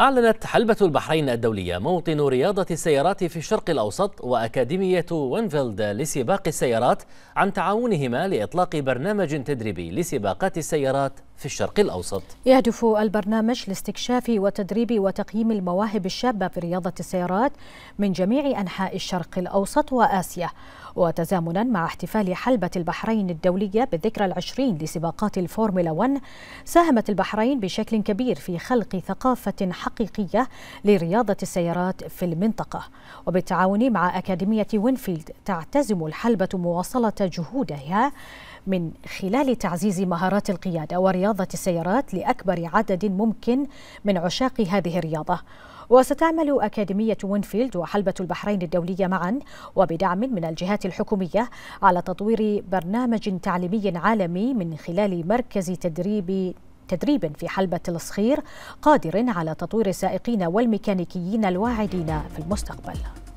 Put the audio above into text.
أعلنت حلبة البحرين الدولية موطن رياضة السيارات في الشرق الأوسط وأكاديمية وينفيلد لسباق السيارات عن تعاونهما لإطلاق برنامج تدريبي لسباقات السيارات في الشرق الأوسط يهدف البرنامج لاستكشاف وتدريب وتقييم المواهب الشابة في رياضة السيارات من جميع أنحاء الشرق الأوسط وآسيا وتزامنا مع احتفال حلبة البحرين الدولية بالذكرى العشرين لسباقات الفورمولا 1 ساهمت البحرين بشكل كبير في خلق ثقافة حقيقية لرياضة السيارات في المنطقة وبالتعاون مع أكاديمية وينفيلد تعتزم الحلبة مواصلة جهودها من خلال تعزيز مهارات القيادة ورياضة رياضة السيارات لأكبر عدد ممكن من عشاق هذه الرياضة وستعمل أكاديمية وينفيلد وحلبة البحرين الدولية معا وبدعم من الجهات الحكومية على تطوير برنامج تعليمي عالمي من خلال مركز تدريب تدريب في حلبة الصخير قادر على تطوير السائقين والميكانيكيين الواعدين في المستقبل